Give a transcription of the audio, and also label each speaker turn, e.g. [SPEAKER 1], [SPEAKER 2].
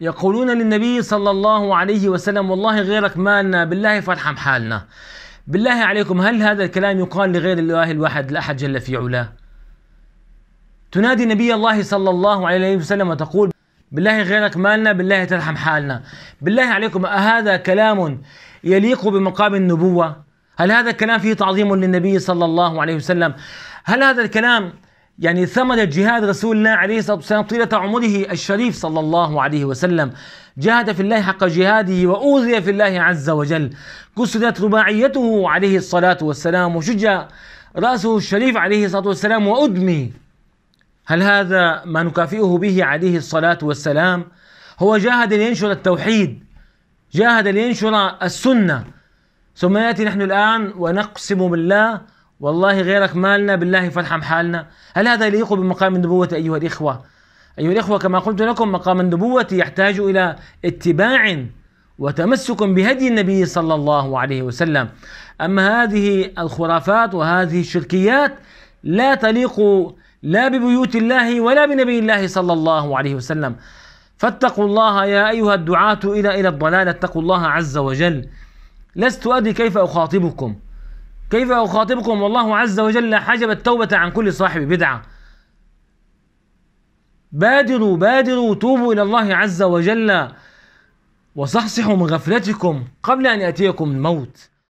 [SPEAKER 1] يقولون للنبي صلى الله عليه وسلم والله غيرك مالنا بالله فارحم حالنا بالله عليكم هل هذا الكلام يقال لغير الله الواحد الأحد جل في علاه تنادي نبي الله صلى الله عليه وسلم وتقول بالله غيرك مالنا بالله ترحم حالنا بالله عليكم أهذا كلام يليق بمقام النبوة هل هذا الكلام فيه تعظيم للنبي صلى الله عليه وسلم هل هذا الكلام يعني ثمن جهاد رسول الله عليه الصلاة والسلام طيلة عمره الشريف صلى الله عليه وسلم جاهد في الله حق جهاده وأوذي في الله عز وجل كسرت رباعيته عليه الصلاة والسلام وشج رأسه الشريف عليه الصلاة والسلام وأدمي هل هذا ما نكافئه به عليه الصلاة والسلام هو جاهد لينشر التوحيد جاهد لينشر السنة ثم يأتي نحن الآن ونقسم بالله والله غيرك مالنا بالله فرحم حالنا هل هذا يليق بمقام النبوة أيها الإخوة أيها الإخوة كما قلت لكم مقام النبوة يحتاج إلى اتباع وتمسك بهدي النبي صلى الله عليه وسلم أما هذه الخرافات وهذه الشركيات لا تليق لا ببيوت الله ولا بنبي الله صلى الله عليه وسلم فاتقوا الله يا أيها الدعاة إلى إلى الضلال اتقوا الله عز وجل لست أدري كيف أخاطبكم كيف أخاطبكم والله عز وجل حجب التوبة عن كل صاحب بدعة بادروا بادروا توبوا إلى الله عز وجل وصحصحوا من غفلتكم قبل أن يأتيكم الموت